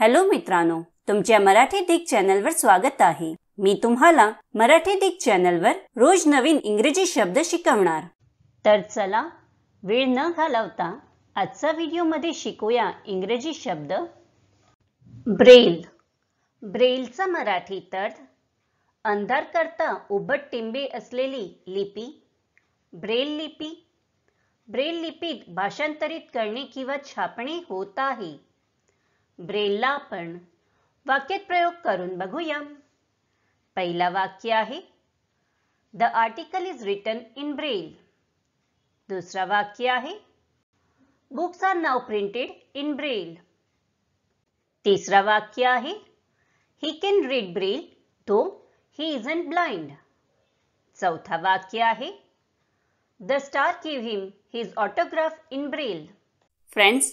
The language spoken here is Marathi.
हॅलो मित्रांनो तुमच्या मराठी दिग चॅनलवर स्वागत आहे मी तुम्हाला मराठी दिग चॅनलवर रोज नवीन इंग्रजी शब्द शिकवणार तर चला वेळ न घालवता आजचा व्हिडिओमध्ये शिकूया इंग्रजी शब्द ब्रेल ब्रेलचा मराठी अर्थ करता उभट टिंबे असलेली लिपी ब्रेल लिपी ब्रेल लिपीत भाषांतरित करणे किंवा छापणे होत आहे ब्रेलला आपण वाक्यात प्रयोग करून बघूया पहिला वाक्य आहे the article is written in braille दुसरा वाक्य आहे books are now printed in braille तिसरा वाक्य आहे ही कॅन रीड ब्रेल तो ही इज अन ब्लाइंड चौथा वाक्य आहे the star give him his autograph in braille friends